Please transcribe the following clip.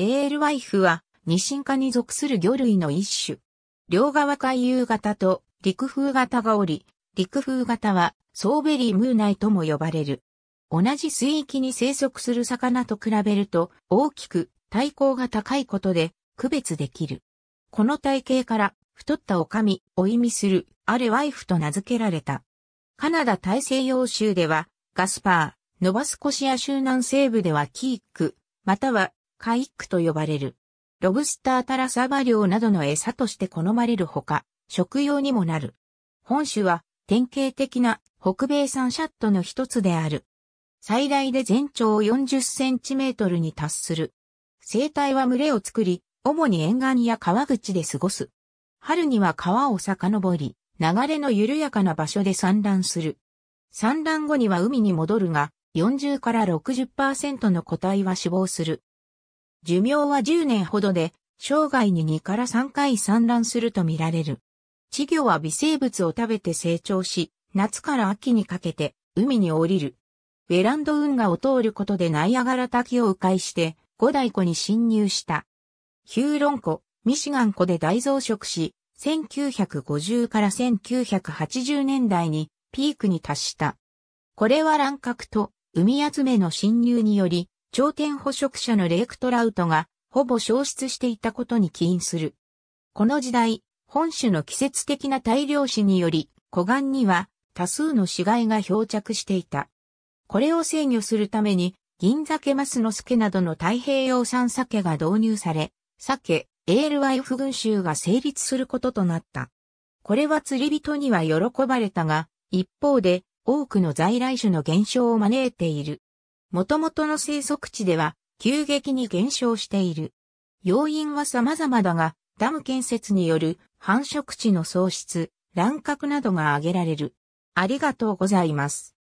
AL ワイフは、ニシンに属する魚類の一種。両側海遊型と陸風型がおり、陸風型はソーベリームーナイとも呼ばれる。同じ水域に生息する魚と比べると大きく体高が高いことで区別できる。この体型から太った女将を意味するアルワイフと名付けられた。カナダ大西洋州ではガスパー、ノバスコシア州南西部ではキーク、またはカイックと呼ばれる。ロブスタータラサバ漁などの餌として好まれるほか、食用にもなる。本種は典型的な北米産シャットの一つである。最大で全長40センチメートルに達する。生態は群れを作り、主に沿岸や川口で過ごす。春には川を遡り、流れの緩やかな場所で産卵する。産卵後には海に戻るが、40から60%の個体は死亡する。寿命は10年ほどで、生涯に2から3回産卵すると見られる。稚魚は微生物を食べて成長し、夏から秋にかけて海に降りる。ウェランド運河を通ることでナイアガラ滝を迂回して五大湖に侵入した。ヒューロン湖、ミシガン湖で大増殖し、1950から1980年代にピークに達した。これは乱獲と海集めの侵入により頂点捕食者のレイクトラウトがほぼ消失していたことに起因する。この時代、本種の季節的な大量死により、湖岸には多数の死骸が漂着していた。これを制御するために、銀鮭マスノスケなどの太平洋産鮭が導入され、鮭、エールワイフ群衆が成立することとなった。これは釣り人には喜ばれたが、一方で多くの在来種の減少を招いている。元々の生息地では急激に減少している。要因は様々だが、ダム建設による繁殖地の喪失、乱獲などが挙げられる。ありがとうございます。